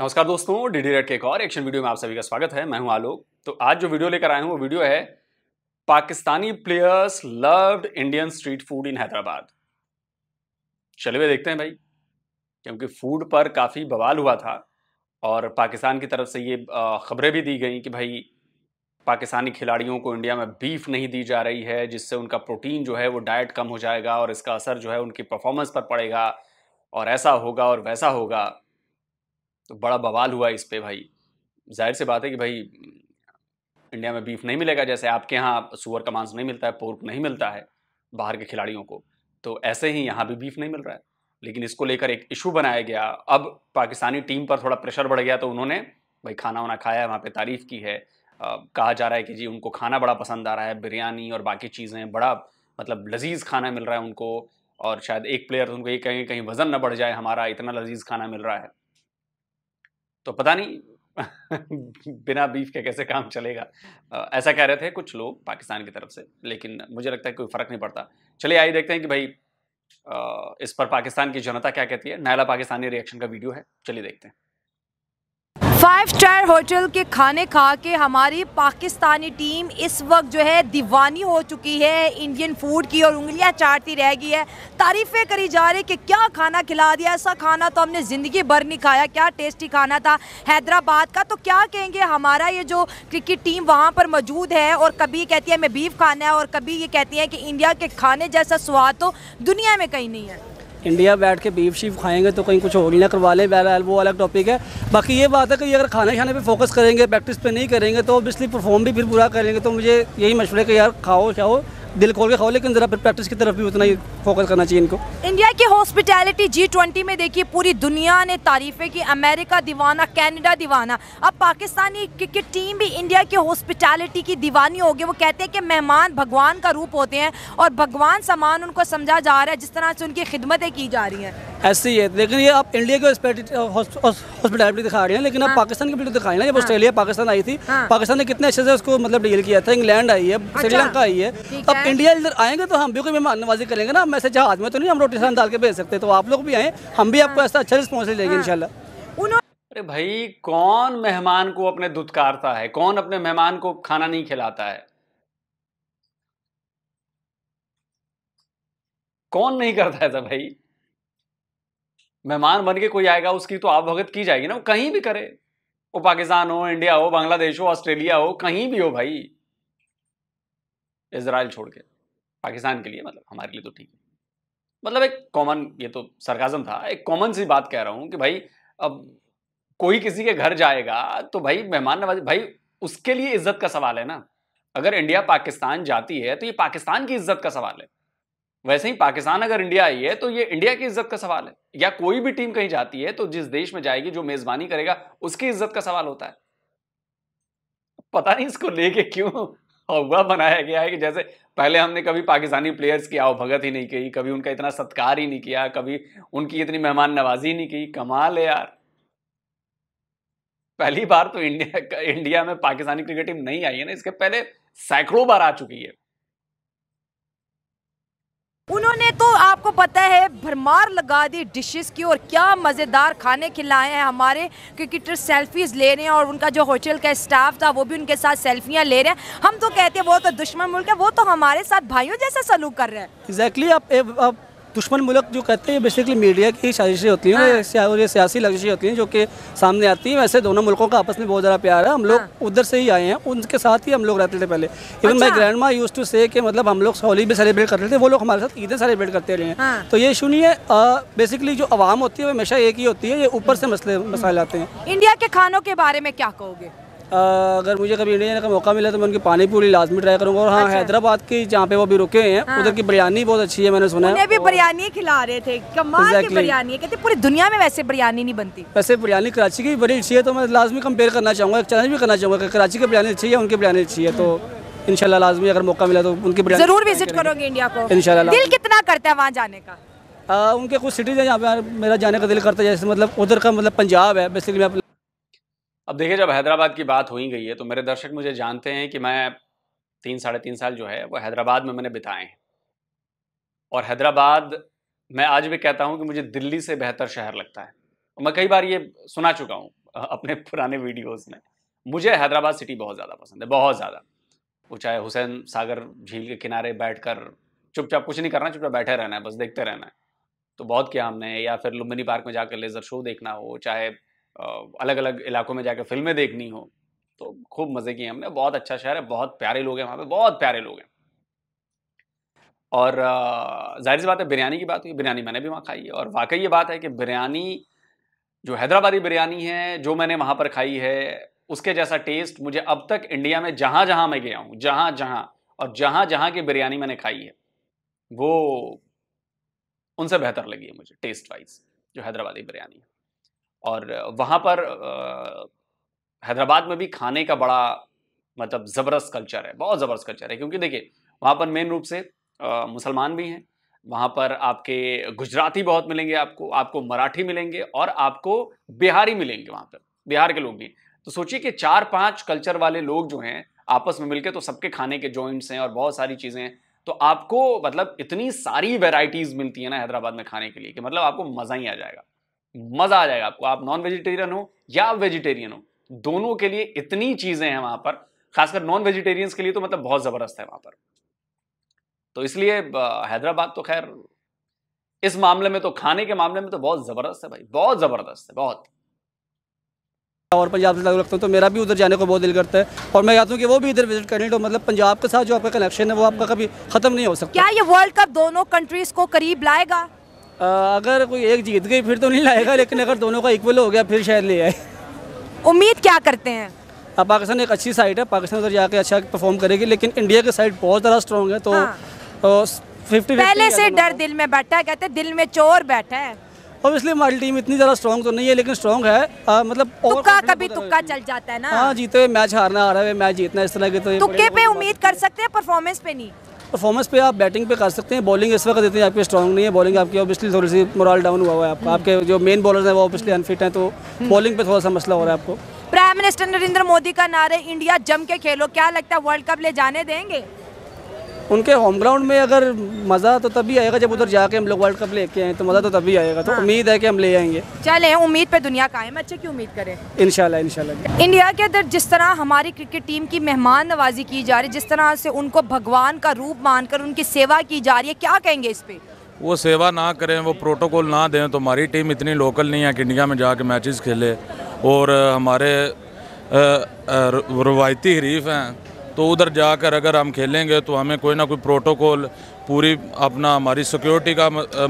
नमस्कार दोस्तों D D के एक और एक्शन वीडियो में आप सभी का स्वागत है मैं हूं आलोक तो आज जो वीडियो लेकर आया हूं वो वीडियो है Pakistani players loved Indian street food in Hyderabad चलिए देखते हैं भाई क्योंकि फूड पर काफ़ी बवाल हुआ था और पाकिस्तान की तरफ से ये खबरें भी दी गई कि भाई पाकिस्तानी खिलाड़ियों को इंडिया में बीफ नहीं दी जा रही है जिससे उनका प्रोटीन जो है वो डाइट कम हो जाएगा और इसका असर जो है उनकी परफॉर्मेंस पर पड़ेगा और ऐसा होगा और वैसा होगा तो बड़ा बवाल हुआ इस पर भाई जाहिर सी बात है कि भाई इंडिया में बीफ नहीं मिलेगा जैसे आपके यहाँ सुअर का मांस नहीं मिलता है पोर्क नहीं मिलता है बाहर के खिलाड़ियों को तो ऐसे ही यहाँ भी बीफ नहीं मिल रहा है लेकिन इसको लेकर एक इशू बनाया गया अब पाकिस्तानी टीम पर थोड़ा प्रेशर बढ़ गया तो उन्होंने भाई खाना वाना खाया है वहाँ पर तारीफ़ की है आ, कहा जा रहा है कि जी उनको खाना बड़ा पसंद आ रहा है बिरयानी और बाकी चीज़ें बड़ा मतलब लजीज खाना मिल रहा है उनको और शायद एक प्लेयर तो उनको ये कहेंगे कहीं वज़न ना बढ़ जाए हमारा इतना लजीज खाना मिल रहा है तो पता नहीं बिना बीफ के कैसे काम चलेगा ऐसा कह रहे थे कुछ लोग पाकिस्तान की तरफ से लेकिन मुझे लगता है कोई फ़र्क नहीं पड़ता चलिए आइए देखते हैं कि भाई इस पर पाकिस्तान की जनता क्या कहती है नायला पाकिस्तानी रिएक्शन का वीडियो है चलिए देखते हैं फाइव स्टार होटल के खाने खा के हमारी पाकिस्तानी टीम इस वक्त जो है दीवानी हो चुकी है इंडियन फूड की और उंगलियां चाटती रह गई है तारीफ़ें करी जा रही कि क्या खाना खिला दिया ऐसा खाना तो हमने ज़िंदगी भर नहीं खाया क्या टेस्टी खाना था हैदराबाद का तो क्या कहेंगे हमारा ये जो क्रिकेट टीम वहाँ पर मौजूद है और कभी ये कहती है हमें बीफ खाना है और कभी ये कहती है कि इंडिया के खाने जैसा स्वाद तो दुनिया में कहीं नहीं है इंडिया बैठ के बीफ शीफ खाएंगे तो कहीं कुछ हो ही ना करवा लें बहरहाल वो अलग टॉपिक है बाकी ये बात है कि अगर खाने खाने पे फोकस करेंगे प्रैक्टिस पे नहीं करेंगे तो ऑब्वियसली परफॉर्म भी फिर पूरा करेंगे तो मुझे यही मशवरे कि यार खाओ खाओ दिल खोल के खाओ लेकिन ज़रा फिर प्रैक्टिस की तरफ भी उतना ही फोकस करना चाहिए इनको इंडिया की हॉस्पिटैलिटी जी ट्वेंटी में देखिए पूरी दुनिया ने तारीफ़ें की अमेरिका दीवाना कनाडा दीवाना अब पाकिस्तानी क्रिकेट टीम भी इंडिया की हॉस्पिटैलिटी की दीवानी होगी वो कहते हैं कि मेहमान भगवान का रूप होते हैं और भगवान समान उनको समझा जा रहा है जिस तरह से उनकी खिदमतें की जा रही है ऐसी है लेकिन ये आप इंडिया के हॉस्पिटैलिटी दिखा रहे हैं लेकिन हाँ। आप पाकिस्तान की बिल्कुल तो दिखाई ना जब हाँ। ऑस्ट्रेलिया हाँ। पाकिस्तान आई थी हाँ। पाकिस्तान ने कितने अच्छे से उसको मतलब डील किया था इंग्लैंड आई है अच्छा। श्रीलंका आई है अब इंडिया इधर आएंगे तो हम भी कोई मेहमानवाजी करेंगे ना हम ऐसे जहाज में तो नहीं हम रोटी सान डाल के भेज सकते तो आप लोग भी आए हम भी आपको हाँ। ऐसा अच्छा रिस्पॉन्स लेंगे हाँ। इनशाला अरे भाई कौन मेहमान को अपने दुत्कारता है कौन अपने मेहमान को खाना नहीं खिलाता है कौन नहीं करता है भाई मेहमान बन के कोई आएगा उसकी तो आप भगत की जाएगी ना वो कहीं भी करे वो पाकिस्तान हो इंडिया हो बांग्लादेश हो ऑस्ट्रेलिया हो कहीं भी हो भाई इसराइल छोड़ के पाकिस्तान के लिए मतलब हमारे लिए तो ठीक है मतलब एक कॉमन ये तो सरकाजम था एक कॉमन सी बात कह रहा हूँ कि भाई अब कोई किसी के घर जाएगा तो भाई मेहमान नवाजी भाई उसके लिए इज्जत का सवाल है ना अगर इंडिया पाकिस्तान जाती है तो ये पाकिस्तान की इज्जत का सवाल है वैसे ही पाकिस्तान अगर इंडिया आई है तो ये इंडिया की इज्जत का सवाल है या कोई भी टीम कहीं जाती है तो जिस देश में जाएगी जो मेजबानी करेगा उसकी इज्जत का सवाल होता है पता नहीं इसको लेके क्यों हवा बनाया गया है कि जैसे पहले हमने कभी पाकिस्तानी प्लेयर्स की आवभगत ही नहीं की कभी उनका इतना सत्कार ही नहीं किया कभी उनकी इतनी मेहमान नवाजी नहीं की कमाल है यार पहली बार तो इंडिया इंडिया में पाकिस्तानी क्रिकेट टीम नहीं आई है ना इसके पहले सैकड़ों बार आ चुकी है उन्होंने तो आपको पता है भरमार लगा दी डिशेस की और क्या मज़ेदार खाने खिलाए हैं हमारे क्रिकेटर सेल्फीज ले रहे हैं और उनका जो होटल का स्टाफ था वो भी उनके साथ सेल्फियां ले रहे हैं हम तो कहते हैं वो तो दुश्मन मुल्क है वो तो हमारे साथ भाइयों जैसा सलूक कर रहे हैं एग्जैक्टली exactly, आप, आप दुश्मन मुल्क जो कहते हैं बेसिकली मीडिया की साजिशें होती हैं हाँ। और ये सियासी लजिशें होती हैं जो कि सामने आती हैं वैसे दोनों मुल्कों का आपस में बहुत ज़्यादा प्यार है हम लोग हाँ। उधर से ही आए हैं उनके साथ ही हम लोग रहते थे पहले इवन अच्छा। My grandma used to say कि मतलब हम लोग होली भी सेलिब्रेट करते थे वो लोग हमारे साथ ईदें सेलिब्रेट करते रहे हैं हाँ। तो ये इशू नहीं है बेसिकली जो आवाम होती है वो हमेशा एक ही होती है ये ऊपर से मसले मसाले आते हैं इंडिया के खानों के बारे में क्या कहोगे अगर मुझे कभी इंडिया जाने का मौका मिला तो मैं उनकी पानी पूरी लाजमी ट्राई करूंगा और हाँ अच्छा। हैदराबाद की जहाँ पे वो भी रुके हैं हाँ। उधर की बिरयानी बहुत अच्छी है मैंने सुना है बिरयानी खिला रहे थे कमाल exactly. की बिरयानी कहते पूरी दुनिया में वैसे बिरयानी नहीं बनती वैसे बिरयानी कराची की बड़ी अच्छी है तो मैं लाजमी कम्पेयर करना चाहूँगा एक चैलेंज भी करना चाहूँगा कराची की बिरयानी अच्छी है उनकी बिरयानी अच्छी है तो इनशाला लाजमी अगर मौका मिला तो उनकी बिरयानी जरूर विजिट करोगे इंडिया को इनशाला दिल कितना करता है वहाँ जाने का उनके कुछ सिटीज़ है जहाँ पे मेरा जाने का दिल करता है जैसे मतलब उधर का मतलब पंजाब है बेसिकली मैं अब देखिए जब हैदराबाद की बात हो ही गई है तो मेरे दर्शक मुझे जानते हैं कि मैं तीन साढ़े तीन साल जो है वो हैदराबाद में मैंने बिताए हैं और हैदराबाद मैं आज भी कहता हूँ कि मुझे दिल्ली से बेहतर शहर लगता है मैं कई बार ये सुना चुका हूँ अपने पुराने वीडियोस में मुझे हैदराबाद सिटी बहुत ज़्यादा पसंद है बहुत ज़्यादा वो चाहे हुसैन सागर झील के किनारे बैठ कर चुपचाप कुछ नहीं करना चुपचाप बैठे रहना है बस देखते रहना है तो बहुत किया हमने या फिर लुम्बिनी पार्क में जाकर लेज़र शो देखना हो चाहे अलग अलग इलाकों में जाकर फिल्में देखनी हो तो खूब मज़े किए हमने बहुत अच्छा शहर है बहुत प्यारे लोग हैं वहाँ पे बहुत प्यारे लोग हैं और जाहिर सी बात है बिरयानी की बात हुई बिरयानी मैंने भी वहाँ खाई है और वाकई ये बात है कि बिरयानी जो हैदराबादी बिरयानी है जो मैंने वहाँ पर खाई है उसके जैसा टेस्ट मुझे अब तक इंडिया में जहाँ जहाँ मैं गया हूँ जहाँ जहाँ और जहाँ जहाँ की बिरयानी मैंने खाई है वो उनसे बेहतर लगी है मुझे टेस्ट वाइज जो हैदराबादी बिरयानी है और वहाँ पर हैदराबाद में भी खाने का बड़ा मतलब ज़बरदस्त कल्चर है बहुत ज़बरदस्त कल्चर है क्योंकि देखिए वहाँ पर मेन रूप से मुसलमान भी हैं वहाँ पर आपके गुजराती बहुत मिलेंगे आपको आपको मराठी मिलेंगे और आपको बिहारी मिलेंगे वहाँ पर बिहार के लोग भी तो सोचिए कि चार पांच कल्चर वाले लोग जो हैं आपस में मिलके तो सबके खाने के जॉइंट्स हैं और बहुत सारी चीज़ें हैं तो आपको मतलब इतनी सारी वेराइटीज़ मिलती है ना हैदराबाद में खाने के लिए कि मतलब आपको मज़ा ही आ जाएगा मजा आ जाएगा आपको आप नॉन वेजिटेरियन हो या वेजिटेरियन हो दोनों के लिए इतनी चीजें हैं वहां पर खासकर नॉन वेजिटेरियंस के लिए तो मतलब बहुत जबरदस्त है वहां पर तो इसलिए हैदराबाद तो खैर इस मामले में तो खाने के मामले में तो बहुत जबरदस्त है भाई बहुत जबरदस्त है बहुत और पंजाब से लग रखता हूँ तो मेरा भी उधर जाने को बहुत दिल करता है और मैं चाहता हूँ कि वो भी इधर विजिट करें तो मतलब पंजाब के साथ जो आपका कनेक्शन है वो आपका कभी खत्म नहीं हो सकता क्या ये वर्ल्ड कप दोनों कंट्रीज को करीब लाएगा अगर कोई एक जीत गई फिर तो नहीं लाएगा लेकिन अगर दोनों का इक्वल हो गया फिर शायद ले आए उम्मीद क्या करते हैं अब पाकिस्तान एक अच्छी साइड है पाकिस्तान उधर जाके अच्छा परफॉर्म करेगी लेकिन इंडिया की साइड बहुत ज़्यादा स्ट्रॉन्ग है तो फिफ्टी हाँ। फिफ्टी पहले से डर दिल में बैठा है कहते दिल में चोर बैठा है और इसलिए हमारी टीम इतनी ज़्यादा स्ट्रॉन्ग तो नहीं है लेकिन स्ट्रॉन्ग है आ, मतलब तुक्का कभी तुक्का चल जाता है ना हाँ जीते हुए मैच हारना हारा हुए मैच जीतना इस तरह के तो तुक्के पे उम्मीद कर सकते हैं परफॉर्मेंस पे नहीं परफॉर्मेंस पे आप बैटिंग पे कर सकते हैं बॉलिंग इस वक्त इतनी आपकी स्ट्रॉन्ग नहीं है बॉलिंग आपकी ऑब्वियसली थोड़ी सी मोरल डाउन हुआ हुआ है आपका आपके जो मेन बॉलर हैं वो ऑब्वियसली अनफिट हैं तो बॉलिंग हम्म। पे थोड़ा सा मसला हो रहा है आपको प्राइम मिनिस्टर नरेंद्र मोदी का नारे इंडिया जम के खेलो क्या लगता है वर्ल्ड कप ले जाने देंगे उनके होम ग्राउंड में अगर मज़ा तो तभी आएगा जब उधर जाके हम लोग वर्ल्ड कप लेके आए तो मज़ा तो तभी आएगा तो हाँ। उम्मीद है कि हम ले आएंगे चले उम्मीद पे दुनिया कायम अच्छे की उम्मीद करें इनशाला इनशाला इंडिया के अंदर जिस तरह हमारी क्रिकेट टीम की मेहमान नवाजी की जा रही है जिस तरह से उनको भगवान का रूप मानकर उनकी सेवा की जा रही है क्या कहेंगे इस पर वो सेवा ना करें वो प्रोटोकॉल ना दें तो हमारी टीम इतनी लोकल नहीं है कि इंडिया में जाके मैचेस खेले और हमारे रवायती हरीफ हैं तो उधर जाकर अगर हम खेलेंगे तो हमें कोई ना कोई प्रोटोकॉल पूरी अपना हमारी सिक्योरिटी का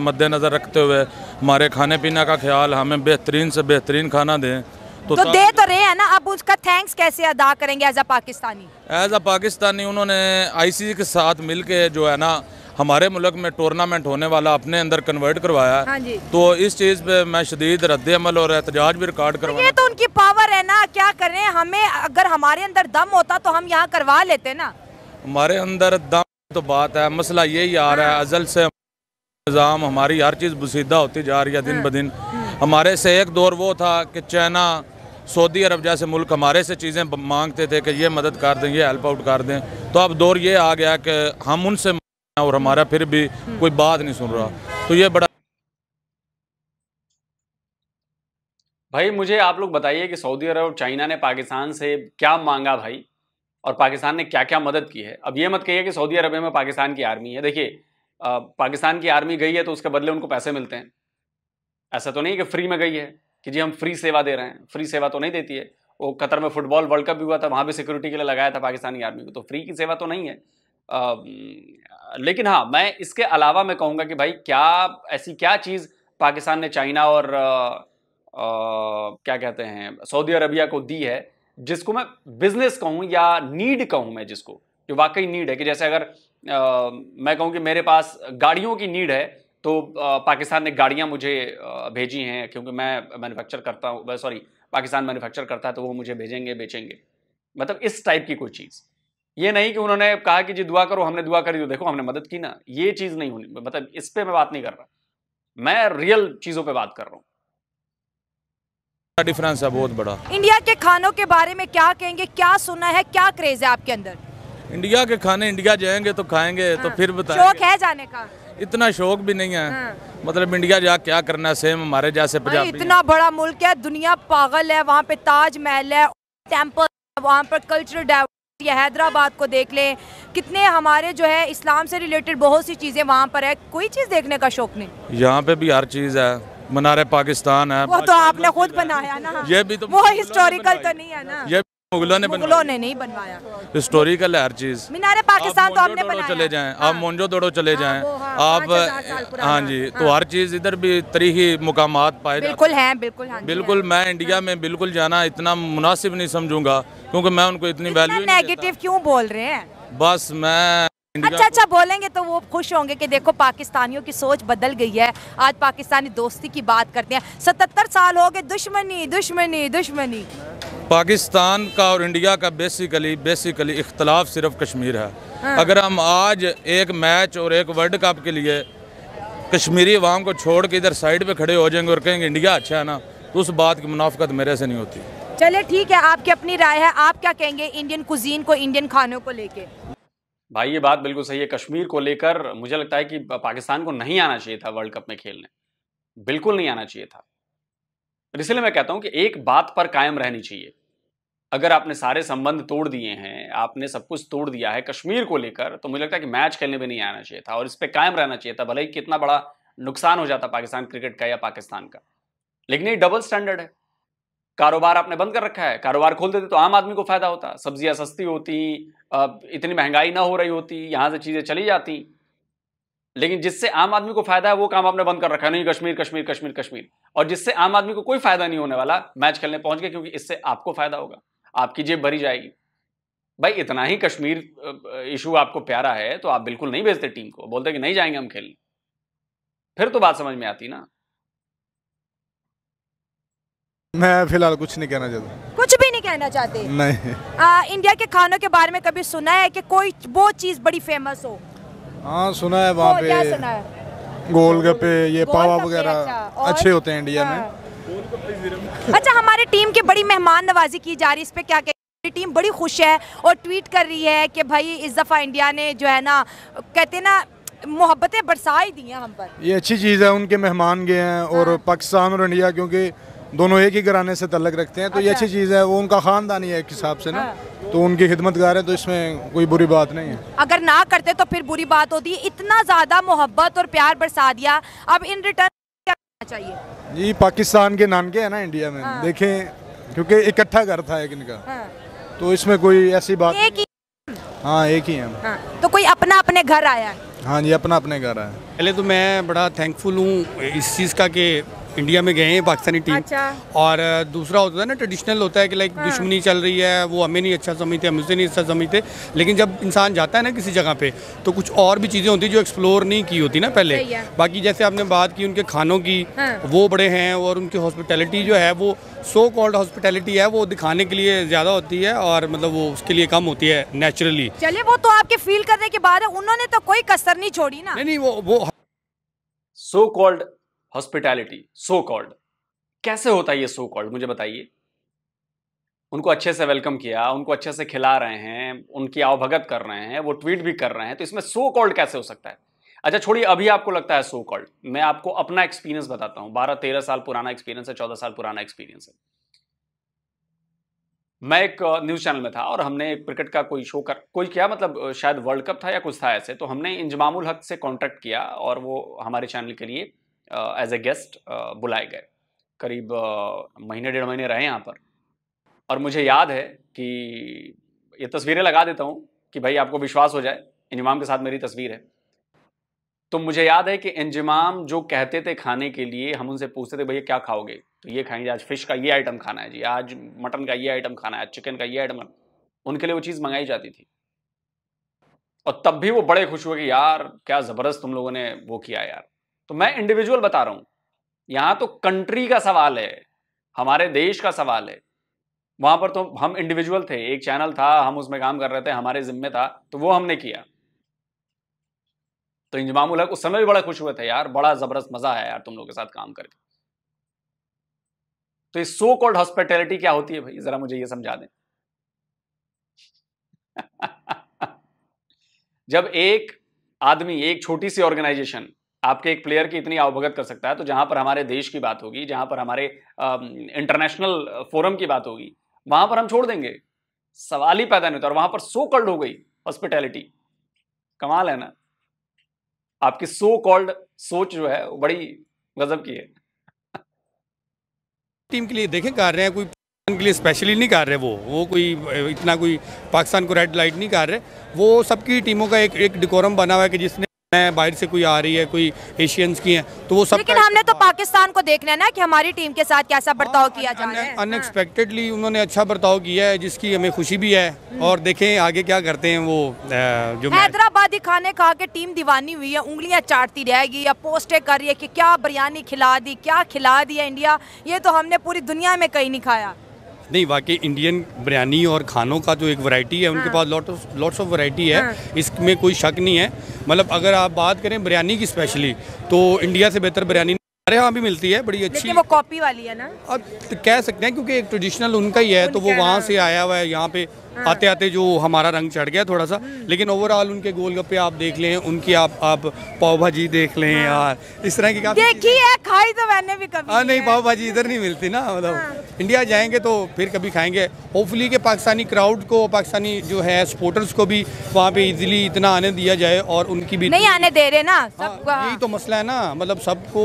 मद्देनज़र रखते हुए हमारे खाने पीने का ख्याल हमें बेहतरीन से बेहतरीन खाना दें तो, तो दे तो रहे हैं ना अब उसका थैंक्स कैसे अदा करेंगे as a Pakistani as a Pakistani उन्होंने आईसीसी के साथ मिलके जो है ना हमारे मुल्क में टूर्नामेंट होने वाला अपने अंदर कन्वर्ट करवाया हाँ जी। तो इस चीज़ पे मैं शदीद रद्द अमल और एहतजाज भी रिकॉर्ड करवा तो ये तो उनकी पावर है ना क्या करें हमें अगर हमारे अंदर दम होता तो हम यहाँ करवा लेते ना हमारे अंदर दम तो बात है मसला यही आ रहा है हाँ। अजल से निज़ाम हमारी हर चीज़ बसीदा होती जा रही है दिन हाँ। ब दिन हम्म। हमारे से एक दौर वो था कि चाइना सऊदी अरब जैसे मुल्क हमारे से चीज़ें मांगते थे कि ये मदद कर दें ये हेल्प आउट कर दें तो अब दौर ये आ गया कि हम उनसे हैं और हमारा फिर भी कोई बात नहीं सुन रहा तो ये बड़ा भाई मुझे आप लोग बताइए कि सऊदी अरब और चाइना ने पाकिस्तान से क्या मांगा भाई और पाकिस्तान ने क्या क्या मदद की है अब ये मत कहिए कि सऊदी अरब में पाकिस्तान की आर्मी है देखिए पाकिस्तान की आर्मी गई है तो उसके बदले उनको पैसे मिलते हैं ऐसा तो नहीं कि फ्री में गई है कि जी हम फ्री सेवा दे रहे हैं फ्री सेवा तो नहीं देती है वो कतर में फुटबॉल वर्ल्ड कप भी हुआ था वहाँ भी सिक्योरिटी के लिए लगाया था पाकिस्तानी आर्मी को तो फ्री की सेवा तो नहीं है लेकिन हाँ मैं इसके अलावा मैं कहूँगा कि भाई क्या ऐसी क्या चीज़ पाकिस्तान ने चाइना और आ, आ, क्या कहते हैं सऊदी अरबिया को दी है जिसको मैं बिजनेस कहूँ या नीड कहूँ मैं जिसको जो वाकई नीड है कि जैसे अगर आ, मैं कहूँ कि मेरे पास गाड़ियों की नीड है तो आ, पाकिस्तान ने गाड़ियाँ मुझे आ, भेजी हैं क्योंकि मैं मैन्युफैक्चर करता हूँ सॉरी पाकिस्तान मैन्युफैक्चर करता है तो वो मुझे भेजेंगे बेचेंगे मतलब इस टाइप की कोई चीज़ ये नहीं कि उन्होंने कहा कि जी दुआ करो हमने दुआ करी तो देखो हमने मदद की ना ये चीज़ नहीं होनी मतलब इस पर मैं बात नहीं कर रहा मैं रियल चीज़ों पर बात कर रहा हूँ डिफरेंस है बहुत बड़ा इंडिया के खानों के बारे में क्या कहेंगे क्या सुना है क्या क्रेज है आपके अंदर इंडिया के खाने इंडिया जाएंगे तो खाएंगे तो हाँ। तो फिर बताएंगे शौक है जाने का इतना शौक भी नहीं है हाँ। मतलब इंडिया जा क्या करना सेम हमारे जैसे पंजाब इतना बड़ा मुल्क है दुनिया पागल है वहाँ पे ताजमहल है टेम्पल वहाँ पर कल्चरल या हैदराबाद को देख लें कितने हमारे जो है इस्लाम से रिलेटेड बहुत सी चीज़ें वहाँ पर है कोई चीज़ देखने का शौक नहीं यहाँ पे भी हर चीज़ है मनारे पाकिस्तान है वो तो आपने खुद बनाया ना ये भी तो वो हिस्टोरिकल तो नहीं है ना मुगलों ने मुगलों ने नहीं बनवाया हिस्टोरिकल है हर चीज मीनारे पाकिस्तान तो आपने बनाया चले जाएं आप हाँ। मोन्जो दड़ो चले हाँ, जाएं हाँ, आप हाँ जी तो हर चीज इधर भी ही मुकाम पाए बिल्कुल हैं बिल्कुल हाँ बिल्कुल मैं इंडिया में बिल्कुल जाना इतना मुनासिब नहीं समझूंगा क्योंकि मैं उनको इतनी वैल्यू नेगेटिव क्यों बोल रहे हैं बस मैं अच्छा अच्छा बोलेंगे तो वो खुश होंगे कि देखो पाकिस्तानियों की सोच बदल गई है आज पाकिस्तानी दोस्ती की बात करते हैं सतहत्तर साल हो गए दुश्मनी दुश्मनी दुश्मनी पाकिस्तान का और इंडिया का बेसिकली बेसिकली इख्तलाफ सिर्फ कश्मीर है हाँ। अगर हम आज एक मैच और एक वर्ल्ड कप के लिए कश्मीरी अवाम को छोड़ के इधर साइड पे खड़े हो जाएंगे और कहेंगे इंडिया अच्छा है ना तो उस बात की मुनाफ्त मेरे से नहीं होती चले ठीक है आपकी अपनी राय है आप क्या कहेंगे इंडियन कुजीन को इंडियन खानों को लेके भाई ये बात बिल्कुल सही है कश्मीर को लेकर मुझे लगता है कि पाकिस्तान को नहीं आना चाहिए था वर्ल्ड कप में खेलने बिल्कुल नहीं आना चाहिए था इसलिए मैं कहता हूं कि एक बात पर कायम रहनी चाहिए अगर आपने सारे संबंध तोड़ दिए हैं आपने सब कुछ तोड़ दिया है कश्मीर को लेकर तो मुझे लगता है कि मैच खेलने में नहीं आना चाहिए था और इस पर कायम रहना चाहिए था भले ही कितना बड़ा नुकसान हो जाता पाकिस्तान क्रिकेट का या पाकिस्तान का लेकिन ये डबल स्टैंडर्ड है कारोबार आपने बंद कर रखा है कारोबार खोल देते तो आम आदमी को फायदा होता सब्जियां सस्ती होती इतनी महंगाई ना हो रही होती यहाँ से चीज़ें चली जाती लेकिन जिससे आम आदमी को फायदा है वो काम आपने बंद कर रखा है नहीं कश्मीर कश्मीर कश्मीर कश्मीर और जिससे आम आदमी को कोई फायदा नहीं होने वाला मैच खेलने पहुंच गए क्योंकि इससे आपको फायदा होगा आपकी जेब भरी जाएगी भाई इतना ही कश्मीर इशू आपको प्यारा है तो आप बिल्कुल नहीं भेजते टीम को बोलते कि नहीं जाएंगे हम खेलने फिर तो बात समझ में आती ना मैं फिलहाल कुछ नहीं कहना चाहता कुछ भी नहीं कहना चाहते नहीं आ, इंडिया के खानों के बारे में कभी सुना है कि कोई वो चीज बड़ी फेमस हो हाँ सुना है वहाँ पे गोलगप्पे ये पावा वगैरह अच्छा, अच्छे होते हैं इंडिया में हाँ। अच्छा हमारे टीम की बड़ी मेहमान नवाजी की जा रही है इस पर क्या कह टीम बड़ी खुश है और ट्वीट कर रही है कि भाई इस दफ़ा इंडिया ने जो है ना कहते ना मोहब्बतें बरसा ही दी हैं हम पर ये अच्छी चीज़ है उनके मेहमान गए हैं और हाँ। पाकिस्तान और इंडिया क्योंकि दोनों एक ही घराने से तलक रखते हैं तो अच्छा। ये अच्छी चीज़ है वो उनका खानदान ही है एक हिसाब से ना हाँ। तो उनकी खिदमतगार है तो इसमें कोई बुरी बात नहीं है अगर ना करते तो फिर बुरी बात होती इतना ज़्यादा मोहब्बत और प्यार बरसा दिया अब इन रिटर्न चाहिए जी पाकिस्तान के नानके है ना इंडिया में हाँ। देखें क्योंकि इकट्ठा था एक इनका हाँ। तो इसमें कोई ऐसी बात एक ही हाँ एक ही है हाँ। तो कोई अपना अपने घर आया है हाँ जी अपना अपने घर आया पहले तो मैं बड़ा थैंकफुल हूँ इस चीज़ का कि इंडिया में गए हैं पाकिस्तानी टीम अच्छा। और दूसरा होता है ना ट्रेडिशनल होता है कि लाइक हाँ। दुश्मनी चल रही है वो हमें नहीं अच्छा समझते हम उसे नहीं अच्छा समझते लेकिन जब इंसान जाता है ना किसी जगह पे तो कुछ और भी चीज़ें होती जो एक्सप्लोर नहीं की होती ना पहले बाकी जैसे आपने बात की उनके खानों की हाँ। वो बड़े हैं और उनकी हॉस्पिटैलिटी जो है वो सो कॉल्ड हॉस्पिटैलिटी है वो दिखाने के लिए ज़्यादा होती है और मतलब वो उसके लिए कम होती है नेचुरली चलिए वो तो आपके फील करने के बाद उन्होंने तो कोई कसर नहीं छोड़ी ना नहीं वो वो so called hospitality so called कैसे होता है ये सो कॉल्ड मुझे बताइए उनको अच्छे से वेलकम किया उनको अच्छे से खिला रहे हैं उनकी आवभगत कर रहे हैं वो ट्वीट भी कर रहे हैं तो इसमें सो कॉल्ड कैसे हो सकता है अच्छा छोड़िए अभी आपको लगता है सो कॉल्ड मैं आपको अपना एक्सपीरियंस बताता हूं बारह तेरह साल पुराना एक्सपीरियंस है चौदह साल पुराना एक्सपीरियंस है मैं एक न्यूज चैनल में था और हमने एक क्रिकेट का कोई शो कर कोई क्या मतलब शायद वर्ल्ड कप था या कुछ था ऐसे तो हमने इंजमामुल हक से कॉन्ट्रैक्ट किया और वो हमारे चैनल के लिए एज ए गेस्ट बुलाए गए करीब महीने डेढ़ महीने रहे यहाँ पर और मुझे याद है कि ये तस्वीरें लगा देता हूँ कि भाई आपको विश्वास हो जाए इंजमाम के साथ मेरी तस्वीर है तो मुझे याद है कि इंजमाम जो कहते थे खाने के लिए हम उनसे पूछते थे भैया क्या खाओगे तो ये खाएंगे आज फिश का ये आइटम खाना है जी आज मटन का ये आइटम खाना है आज चिकन का ये आइटम उनके लिए वो चीज़ मंगाई जाती थी और तब भी वो बड़े खुश हुए कि यार क्या ज़बरदस्त तुम लोगों ने वो किया यार तो मैं इंडिविजुअल बता रहा हूं यहां तो कंट्री का सवाल है हमारे देश का सवाल है वहां पर तो हम इंडिविजुअल थे एक चैनल था हम उसमें काम कर रहे थे हमारे जिम्मे था तो वो हमने किया तो इंजमाम उलग उस समय भी बड़ा खुश हुए थे यार बड़ा जबरदस्त मजा आया यार तुम लोग के साथ काम करके तो इस सो कॉल्ड हॉस्पिटैलिटी क्या होती है भाई जरा मुझे ये समझा दें जब एक आदमी एक छोटी सी ऑर्गेनाइजेशन आपके एक प्लेयर की इतनी अवभगत कर सकता है तो जहां पर हमारे देश की बात होगी जहां पर हमारे इंटरनेशनल फोरम की बात होगी वहां पर हम छोड़ देंगे सवाल ही पैदा नहीं होता और वहाँ पर सो कॉल्ड हो गई हॉस्पिटैलिटी कमाल है ना आपकी सो कॉल्ड सोच जो है वो बड़ी गजब की है टीम के लिए देखें कर रहे हैं कोई के लिए स्पेशली नहीं कर रहे वो वो कोई इतना कोई पाकिस्तान को रेड लाइट नहीं कर रहे वो सबकी टीमों का एक एक डिकोरम बना हुआ है कि जिसने बाहर से कोई आ रही है कोई एशियंस की है तो वो सब लेकिन हमने तो हाँ। पाकिस्तान को देखना है ना कि हमारी टीम के साथ कैसा हाँ, बर्ताव किया जा रहा है अनएक्सपेक्टेडली हाँ। उन्होंने अच्छा बर्ताव किया है जिसकी हमें खुशी भी है हम्म। और देखें आगे क्या करते हैं वो जो हैदराबादी खाने खा के टीम दीवानी हुई है उंगलियां चाटती रहेगी या पोस्टें कर रही है कि क्या बिरयानी खिला दी क्या खिला दिया इंडिया ये तो हमने पूरी दुनिया में कहीं नहीं खाया नहीं वाकई इंडियन बिरयानी और खानों का जो एक वैरायटी है हाँ। उनके पास lot of lots of variety है हाँ। इसमें कोई शक नहीं है मतलब अगर आप बात करें बिरयानी की स्पेशली तो इंडिया से बेहतर बिरयानी हमारे यहाँ भी मिलती है बड़ी अच्छी वो कॉपी वाली है ना अब कह सकते हैं क्योंकि एक ट्रेडिशनल उनका ही है तो वो वहाँ हाँ। से आया हुआ है यहाँ पे हाँ। आते आते जो हमारा रंग चढ़ गया थोड़ा सा हम्म। लेकिन ओवरऑल उनके गोलगप्पे आप देख लें उनकी आप आप पाव भाजी देख लें हाँ। यार इस तरह की काफी देखी है खाई तो मैंने भी कभी हाँ नहीं पाव भाजी इधर नहीं मिलती ना मतलब इंडिया हाँ। जाएंगे तो फिर कभी खाएंगे होपफुली के पाकिस्तानी क्राउड को पाकिस्तानी जो है सपोर्टर्स को भी वहाँ पे इजिली इतना आने दिया जाए और उनकी भी नहीं आने दे रहे ना सब यही तो मसला है ना मतलब सबको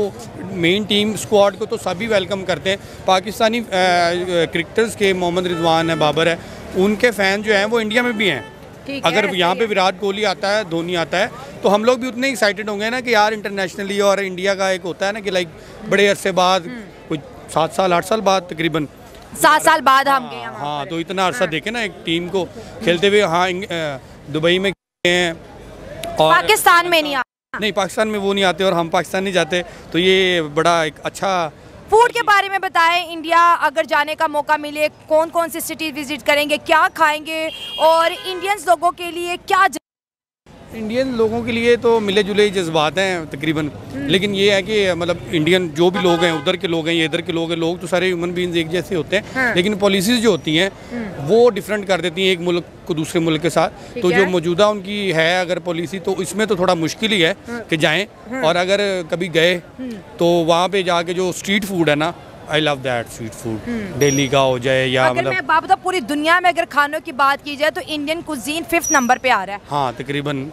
मेन टीम स्क्वाड को तो सभी वेलकम करते हैं पाकिस्तानी क्रिकेटर्स के मोहम्मद रिजवान है बाबर है उनके फ़ैन जो हैं वो इंडिया में भी हैं अगर है, यहाँ पे विराट कोहली आता है धोनी आता है तो हम लोग भी उतने एक्साइटेड होंगे ना कि यार इंटरनेशनली और इंडिया का एक होता है ना कि लाइक बड़े अरसे बाद हम्म। कुछ सात साल आठ साल बाद तकरीबन सात साल बाद हम हाँ, गए हाँ तो इतना अरसा हाँ। देखे ना एक टीम को खेलते हुए हाँ दुबई में हैं और पाकिस्तान में नहीं नहीं पाकिस्तान में वो नहीं आते और हम पाकिस्तान नहीं जाते तो ये बड़ा एक अच्छा फूड के बारे में बताएं इंडिया अगर जाने का मौका मिले कौन कौन सी सिटी विजिट करेंगे क्या खाएंगे और इंडियंस लोगों के लिए क्या इंडियन लोगों के लिए तो मिले जुले ही जज्बात हैं तकरीबन हम्म। लेकिन ये है कि मतलब इंडियन जो भी लोग हैं उधर के लोग हैं ये इधर के लोग हैं लोग तो सारे ह्यूमन बींग एक जैसे होते हैं हाँ। लेकिन पॉलिसीज जो होती हैं हम्म। वो डिफरेंट कर देती हैं एक मुल्क को दूसरे मुल्क के साथ तो जो मौजूदा उनकी है अगर पॉलिसी तो इसमें तो थोड़ा मुश्किल ही है हाँ। कि जाएँ हाँ। और अगर कभी गए हम्म। तो वहाँ पर जाके जो स्ट्रीट फूड है ना I love that sweet food Delhi का हो जाए या अगर मतलब मैं बाबू तो पूरी दुनिया में अगर खानों की बात की जाए तो इंडियन कुजीन फिफ्थ नंबर पे आ रहा है हाँ तकरीबन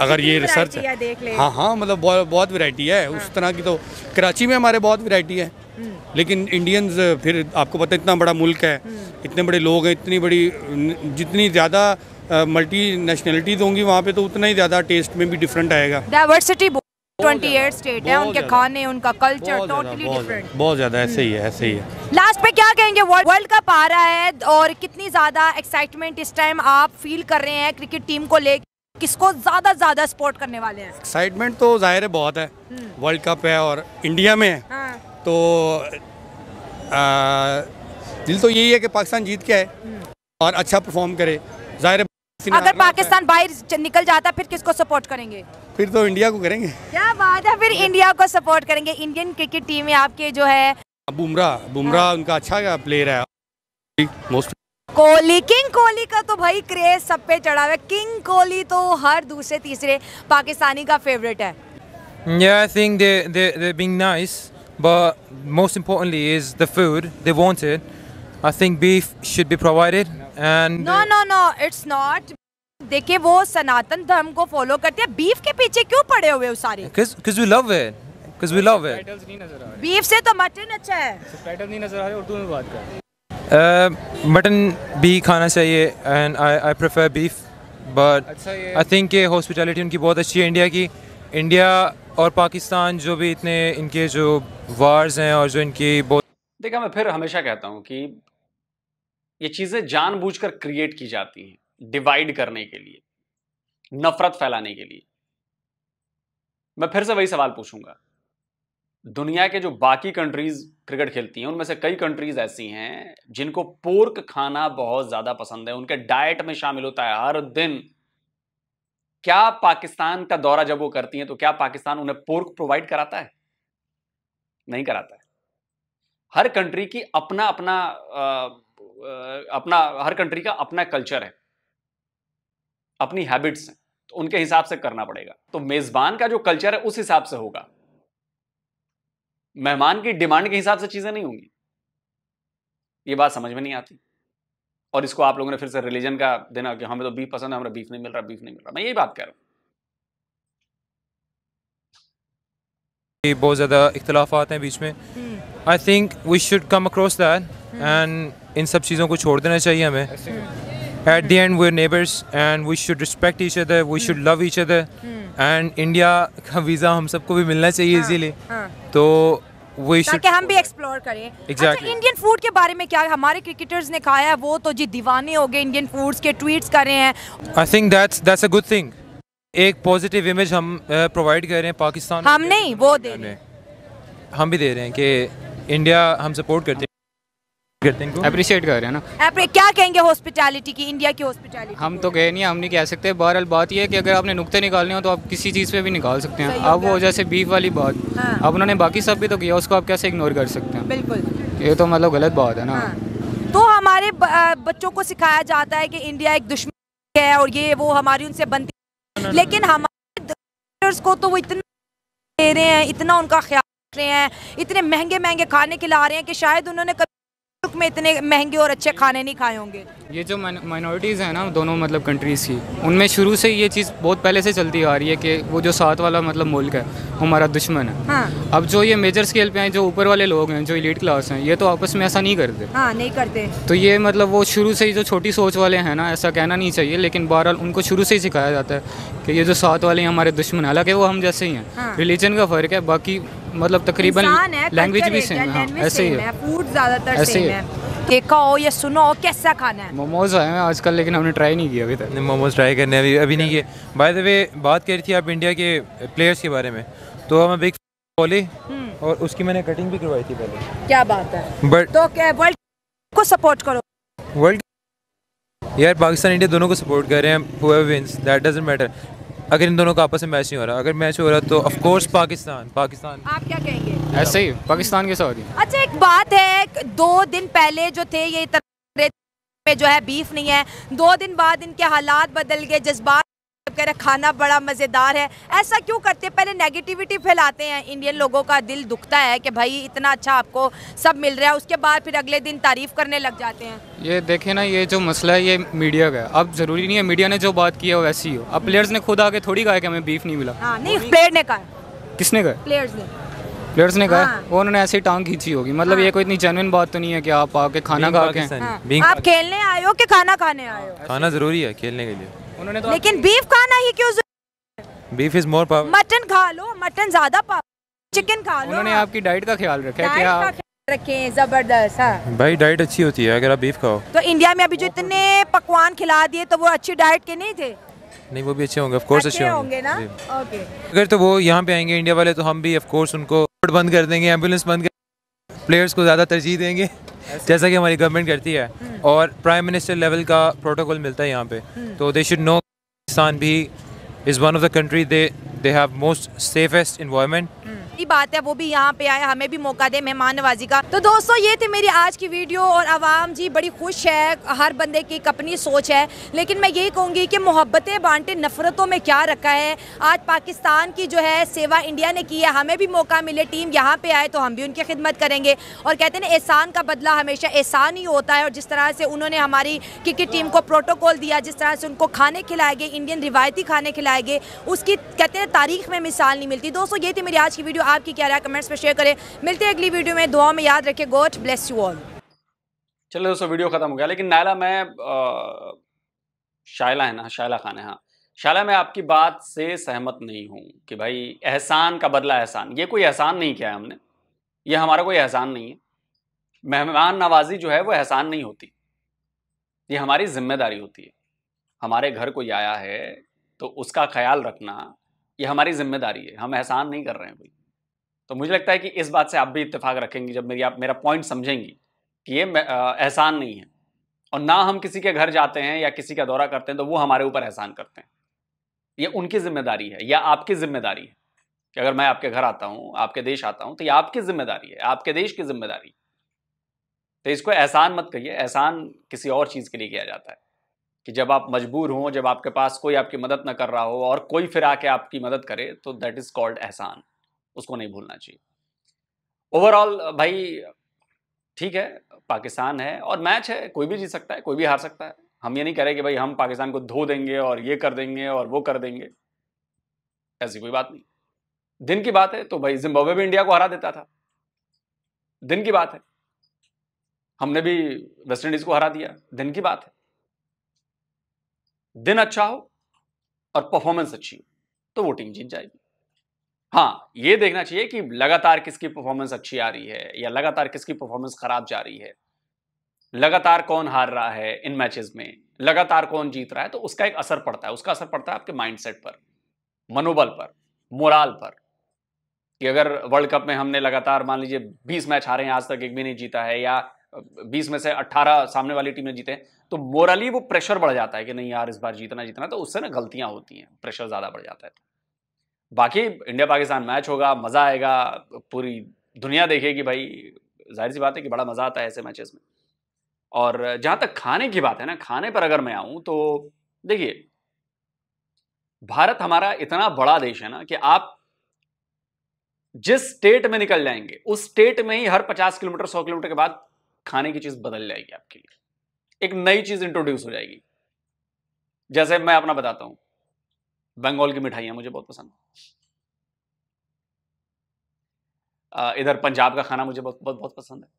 अगर ये रिसर्च है देख ले हाँ हाँ मतलब बहुत बहुत वैरायटी है हाँ। उस तरह की तो कराची में हमारे बहुत वैरायटी है हम्म। लेकिन इंडियंस फिर आपको पता है इतना बड़ा मुल्क है हम्म। इतने बड़े लोग हैं इतनी बड़ी जितनी ज़्यादा मल्टी नेशनलिटीज़ होंगी वहाँ पे तो उतना ही ज़्यादा टेस्ट में भी डिफरेंट आएगा डाइवर्सिटी ट्वेंटी एट स्टेट है उनके खाने उनका कल्चर टोटली डिफरेंट बहुत ज्यादा ऐसे ही है ऐसे ही है लास्ट पे क्या कहेंगे वर्ल्ड कप आ रहा है और कितनी ज्यादा एक्साइटमेंट इस टाइम आप फील कर रहे हैं क्रिकेट टीम को लेकर किसको ज्यादा ज्यादा सपोर्ट करने वाले हैं एक्साइटमेंट तो जाहिर है बहुत है वर्ल्ड हम्म। कप है और इंडिया में है हाँ। तो आ, दिल तो यही है कि पाकिस्तान जीत के आए हम्म। और अच्छा परफॉर्म करे जाहिर अगर पाकिस्तान बाहर निकल जाता फिर किसको सपोर्ट करेंगे फिर तो इंडिया को करेंगे क्या बात है फिर इंडिया को सपोर्ट करेंगे इंडियन क्रिकेट टीम में आपके जो है हाँ, बुमराह बुमराह हाँ। उनका अच्छा प्लेयर है कोहली किंग कोहली का तो भाई क्रेज सब पे चढ़ा हुआ है किंग कोहली तो हर दूसरे तीसरे पाकिस्तानी का फेवरेट है Yeah, I think they they they're being nice, but most importantly is the food they wanted. I think beef should be provided and no no no it's not देखिए वो सनातन धर्म को फॉलो करते हैं बीफ के पीछे क्यों पड़े हुए हो सारे because we love it because we love it beef से तो मटन अच्छा है सबटाइटल नहीं नजर आ रहे उर्दू में बात कर मटन uh, भी खाना चाहिए and I I prefer beef but I think ये हॉस्पिटैलिटी उनकी बहुत अच्छी है इंडिया की इंडिया और पाकिस्तान जो भी इतने इनके जो वार्स हैं और जो इनकी बहुत देखा मैं फिर हमेशा कहता हूँ कि ये चीजें जानबूझकर क्रिएट की जाती हैं डिवाइड करने के लिए नफरत फैलाने के लिए मैं फिर से वही सवाल पूछूंगा दुनिया के जो बाकी कंट्रीज क्रिकेट खेलती हैं उनमें से कई कंट्रीज ऐसी हैं जिनको पोर्क खाना बहुत ज्यादा पसंद है उनके डाइट में शामिल होता है हर दिन क्या पाकिस्तान का दौरा जब वो करती हैं तो क्या पाकिस्तान उन्हें पोर्क प्रोवाइड कराता है नहीं कराता है हर कंट्री की अपना अपना आ, अपना हर कंट्री का अपना कल्चर है अपनी हैबिट्स हैं तो उनके हिसाब से करना पड़ेगा तो मेज़बान का जो कल्चर है उस हिसाब से होगा मेहमान की डिमांड के हिसाब से चीज़ें नहीं होंगी ये बात समझ में नहीं आती और इसको आप लोगों ने फिर से रिलीजन का देना कि हमें तो बीफ पसंद है हमें बीफ नहीं मिल रहा बीफ नहीं मिल रहा मैं यही बात कह रहा हूं बहुत ज़्यादा इख्तलाफ आते हैं बीच में I think we should come across that and इन सब चीज़ों को छोड़ देना चाहिए हमें at the end we neighbours and we should respect each other we should love each other and India का वीज़ा हम सबको भी मिलना चाहिए इजीली हाँ, हाँ. तो ताकि हम भी एक्सप्लोर करें अच्छा, exactly. अच्छा इंडियन फूड के बारे में क्या है? हमारे क्रिकेटर्स ने खाया वो तो जी दीवाने हो गए इंडियन फूड्स के ट्वीट्स कर रहे हैं I think that's that's a good thing एक पॉजिटिव इमेज हम प्रोवाइड uh, कर रहे हैं पाकिस्तान हम नहीं वो दे रहे हैं हम भी दे रहे हैं कि इंडिया हम सपोर्ट करते हैं अप्रिशिएट कर रहे हैं ना क्या कहेंगे हॉस्पिटैलिटी की इंडिया की हॉस्पिटैलिटी हम तो कहे नहीं हम नहीं कह सकते बहरहाल बात ये है कि अगर आपने नुकते निकालने हो तो आप किसी चीज़ पे भी निकाल सकते हैं अब वो जैसे बीफ वाली बात हाँ। अब उन्होंने बाकी सब भी तो किया उसको आप कैसे इग्नोर कर सकते हैं बिल्कुल ये तो मतलब गलत बात है ना हाँ। तो हमारे बच्चों को सिखाया जाता है कि इंडिया एक दुश्मन है और ये वो हमारी उनसे बनती लेकिन हमारे को तो वो इतना दे रहे हैं इतना उनका ख्याल रख रहे हैं इतने महंगे महंगे खाने खिला रहे हैं कि शायद उन्होंने कभी मुल्क में इतने महंगे और अच्छे खाने नहीं खाए होंगे ये जो माइनॉरिटीज़ हैं ना दोनों मतलब कंट्रीज़ की उनमें शुरू से ये चीज़ बहुत पहले से चलती आ रही है कि वो जो साथ वाला मतलब मुल्क है हमारा दुश्मन है हाँ। अब जो ये मेजर स्केल पे हैं जो ऊपर वाले लोग हैं जो इलीट क्लास हैं ये तो आपस में ऐसा नहीं करते हाँ नहीं करते तो ये मतलब वो शुरू से ही जो छोटी सोच वाले हैं ना ऐसा कहना नहीं चाहिए लेकिन बहरहाल उनको शुरू से ही सिखाया जाता है कि ये जो साथ वाले हैं हमारे दुश्मन हालांकि वो हम जैसे ही हैं रिलीजन हाँ। का फ़र्क है बाकी मतलब तकरीबन लैंग्वेज भी सेम है हाँ, ऐसे ही है फूड ज़्यादातर ऐसे ही है देखा हो या सुनो हो कैसा खाना है मोमोज आए हैं आजकल लेकिन हमने ट्राई नहीं किया अभी तक मोमोज ट्राई करने अभी अभी नहीं किए बाय द वे बात कर रही थी आप इंडिया के प्लेयर्स के बारे में तो हम बिग बोले हम्म। और उसकी मैंने कटिंग भी करवाई थी पहले क्या बात है बट तो क्या वर्ल्ड को सपोर्ट करो वर्ल्ड यार पाकिस्तान इंडिया दोनों को सपोर्ट कर रहे हैं विंस दैट डजेंट मैटर अगर इन दोनों का आपस में मैच नहीं हो रहा अगर मैच हो रहा तो कोर्स पाकिस्तान पाकिस्तान आप क्या कहेंगे ऐसे ही पाकिस्तान के सऊदी अच्छा एक बात है दो दिन पहले जो थे ये में जो है बीफ नहीं है दो दिन बाद इनके हालात बदल गए जज्बात कह रहे खाना बड़ा मज़ेदार है ऐसा क्यों करते हैं पहले नेगेटिविटी फैलाते हैं इंडियन लोगों का दिल दुखता है कि भाई इतना अच्छा आपको सब मिल रहा है उसके बाद फिर अगले दिन तारीफ़ करने लग जाते हैं ये देखे ना ये जो मसला है ये मीडिया का है अब ज़रूरी नहीं है मीडिया ने जो बात की है वैसी हो अब प्लेयर्स ने खुद आके थोड़ी कहा कि हमें बीफ नहीं मिला हाँ, नहीं प्लेयर ने कहा किसने कहा प्लेयर्स ने प्लेयर्स ने कहा हाँ। उन्होंने ऐसी टांग खींची होगी मतलब हाँ। ये कोई इतनी जेनविन बात तो नहीं है कि आप आके खाना खा के हाँ। आप खेलने आए हो कि खाना खाने आए हो खाना जरूरी है खेलने के लिए उन्होंने तो लेकिन बीफ खाना ही क्यों beef is more power mutton खा लो मटन ज्यादा पावर चिकन खा लो उन्होंने हाँ। आपकी डाइट का ख्याल रखा है रखे जबरदस्त हाँ भाई डाइट अच्छी होती है अगर आप बीफ खाओ तो इंडिया में अभी जो इतने पकवान खिला दिए तो वो अच्छी डाइट के नहीं थे नहीं वो भी अच्छे होंगे ऑफ कोर्स अच्छे, होंगे, होंगे ना ओके अगर तो वो यहाँ पे आएंगे इंडिया वाले तो हम भी ऑफ कोर्स उनको बंद कर देंगे एम्बुलेंस बंद कर प्लेयर्स को ज़्यादा तरजीह देंगे जैसा कि हमारी गवर्नमेंट करती है और प्राइम मिनिस्टर लेवल का प्रोटोकॉल मिलता है यहाँ पे तो दे शुड नो पाकिस्तान भी is one of the country they they have most safest environment की बात है वो भी यहाँ पे आए हमें भी मौका दे मेहमान नवाजी का तो दोस्तों ये थी मेरी आज की वीडियो और आवाम जी बड़ी खुश है हर बंदे की अपनी सोच है लेकिन मैं यही कहूँगी कि मोहब्बतें बांटे नफरतों में क्या रखा है आज पाकिस्तान की जो है सेवा इंडिया ने की है हमें भी मौका मिले टीम यहाँ पे आए तो हम भी उनकी खिदमत करेंगे और कहते हैं एहसान का बदला हमेशा एहसान ही होता है और जिस तरह से उन्होंने हमारी क्रिकेट टीम को प्रोटोकॉल दिया जिस तरह से उनको खाने खिलाए गए इंडियन रिवायती खाने खिलाए गए उसकी कहते हैं तारीख में मिसाल नहीं मिलती दोस्तों ये थी मेरी आज की वीडियो आपकी क्या राय कमेंट्स में शेयर करें मिलते हैं अगली वीडियो में दुआ में याद रखें गॉड ब्लेस यू ऑल चलो दोस्तों वीडियो खत्म हो गया लेकिन नायला मैं शायला है ना शायला खान है हाँ शायला मैं आपकी बात से सहमत नहीं हूँ कि भाई एहसान का बदला एहसान ये कोई एहसान नहीं किया है हमने ये हमारा कोई एहसान नहीं है मेहमान नवाजी जो है वो एहसान नहीं होती ये हमारी जिम्मेदारी होती है हमारे घर कोई आया है तो उसका ख्याल रखना ये हमारी जिम्मेदारी है हम एहसान नहीं कर रहे हैं कोई तो मुझे लगता है कि इस बात से आप भी इतफाक रखेंगी जब मेरी आप मेरा पॉइंट समझेंगी कि ये एहसान नहीं है और ना हम किसी के घर जाते हैं या किसी का दौरा करते हैं तो वो हमारे ऊपर एहसान करते हैं ये उनकी जिम्मेदारी है या आपकी जिम्मेदारी है कि अगर मैं आपके घर आता हूँ आपके देश आता हूँ तो ये आपकी जिम्मेदारी है आपके देश की जिम्मेदारी तो इसको एहसान मत कहिए एहसान किसी और चीज़ के लिए किया जाता है कि जब आप मजबूर हों जब आपके पास कोई आपकी मदद ना कर रहा हो और कोई फिर आके आपकी मदद करे तो दैट इज़ कॉल्ड एहसान उसको नहीं भूलना चाहिए ओवरऑल भाई ठीक है पाकिस्तान है और मैच है कोई भी जीत सकता है कोई भी हार सकता है हम ये नहीं कह रहे कि भाई हम पाकिस्तान को धो देंगे और ये कर देंगे और वो कर देंगे ऐसी कोई बात नहीं दिन की बात है तो भाई जिम्बाब्वे भी इंडिया को हरा देता था दिन की बात है हमने भी वेस्ट इंडीज को हरा दिया दिन की बात है दिन अच्छा हो और परफॉर्मेंस अच्छी हो तो वो टीम जीत जाएगी हाँ ये देखना चाहिए कि लगातार किसकी परफॉर्मेंस अच्छी आ रही है या लगातार किसकी परफॉर्मेंस खराब जा रही है लगातार कौन हार रहा है इन मैचेस में लगातार कौन जीत रहा है तो उसका एक असर पड़ता है उसका असर पड़ता है आपके माइंडसेट पर मनोबल पर मोराल पर कि अगर वर्ल्ड कप में हमने लगातार मान लीजिए 20 मैच हारे हैं आज तक एक भी नहीं जीता है या 20 में से 18 सामने वाली टीम ने जीते हैं तो मोरली वो प्रेशर बढ़ जाता है कि नहीं यार इस बार जीतना जीतना तो उससे ना गलतियां होती हैं प्रेशर ज़्यादा बढ़ जाता है बाकी इंडिया पाकिस्तान मैच होगा मज़ा आएगा पूरी दुनिया देखेगी भाई जाहिर सी बात है कि बड़ा मज़ा आता है ऐसे मैचेस में और जहाँ तक खाने की बात है ना खाने पर अगर मैं आऊँ तो देखिए भारत हमारा इतना बड़ा देश है ना कि आप जिस स्टेट में निकल जाएंगे उस स्टेट में ही हर पचास किलोमीटर सौ किलोमीटर के बाद खाने की चीज़ बदल जाएगी आपके लिए एक नई चीज़ इंट्रोड्यूस हो जाएगी जैसे मैं अपना बताता हूं बंगाल की मिठाइयाँ मुझे बहुत पसंद है इधर पंजाब का खाना मुझे बहुत बहुत बहुत पसंद है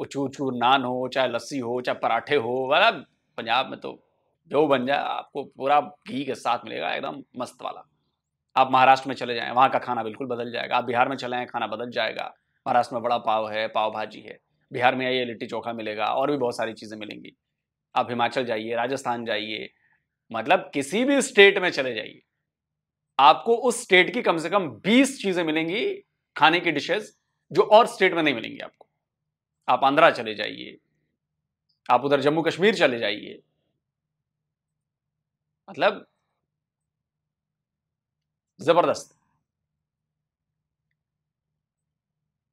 वो चूर चूर नान हो चाहे लस्सी हो चाहे पराठे हो वाला पंजाब में तो जो बन जाए आपको पूरा घी के साथ मिलेगा एकदम मस्त वाला आप महाराष्ट्र में चले जाएँ वहाँ का खाना बिल्कुल बदल जाएगा आप बिहार में चले जाएँ खाना बदल जाएगा महाराष्ट्र में बड़ा पाव है पाव भाजी है बिहार में आइए लिट्टी चोखा मिलेगा और भी बहुत सारी चीज़ें मिलेंगी आप हिमाचल जाइए राजस्थान जाइए मतलब किसी भी स्टेट में चले जाइए आपको उस स्टेट की कम से कम 20 चीजें मिलेंगी खाने की डिशेस जो और स्टेट में नहीं मिलेंगी आपको आप आंध्रा चले जाइए आप उधर जम्मू कश्मीर चले जाइए मतलब जबरदस्त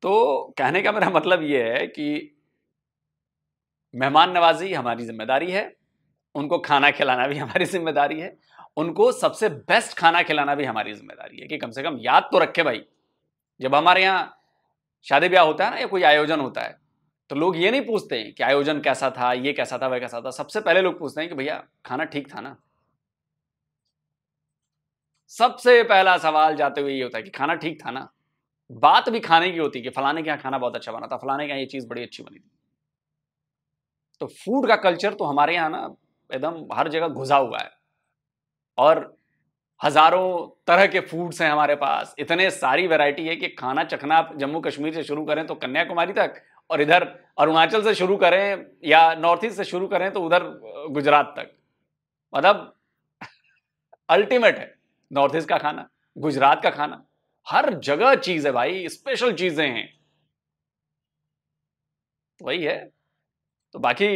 तो कहने का मेरा मतलब यह है कि मेहमान नवाजी हमारी जिम्मेदारी है उनको खाना खिलाना भी हमारी जिम्मेदारी है उनको सबसे बेस्ट खाना खिलाना भी हमारी जिम्मेदारी है कि कम से कम याद तो रखे भाई जब हमारे यहाँ शादी ब्याह होता है ना या कोई आयोजन होता है तो लोग ये नहीं पूछते कि आयोजन कैसा था ये कैसा था वह कैसा था सबसे पहले लोग पूछते हैं कि भैया खाना ठीक था ना सबसे पहला सवाल जाते हुए ये होता है कि खाना ठीक था ना बात भी खाने की होती है कि फलाने के यहाँ खाना बहुत अच्छा बना था फलाने के यहाँ ये चीज़ बड़ी अच्छी बनी थी तो फूड का कल्चर तो हमारे यहाँ ना एकदम हर जगह घुसा हुआ है और हजारों तरह के फूड्स हैं हमारे पास इतने सारी वैरायटी है कि खाना चखना आप जम्मू कश्मीर से शुरू करें तो कन्याकुमारी तक और इधर अरुणाचल से शुरू करें या नॉर्थ ईस्ट से शुरू करें तो उधर गुजरात तक मतलब अल्टीमेट है नॉर्थ ईस्ट का खाना गुजरात का खाना हर जगह चीज है भाई स्पेशल चीजें हैं वही है तो बाकी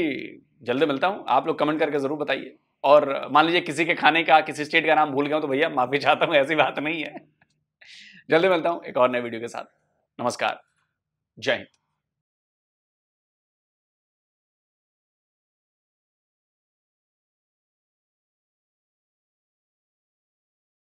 जल्दी मिलता हूँ आप लोग कमेंट करके ज़रूर बताइए और मान लीजिए किसी के खाने का किसी स्टेट का नाम भूल गया हूँ तो भैया माफ़ी चाहता हूँ ऐसी बात नहीं है जल्दी मिलता हूँ एक और नए वीडियो के साथ नमस्कार जय हिंद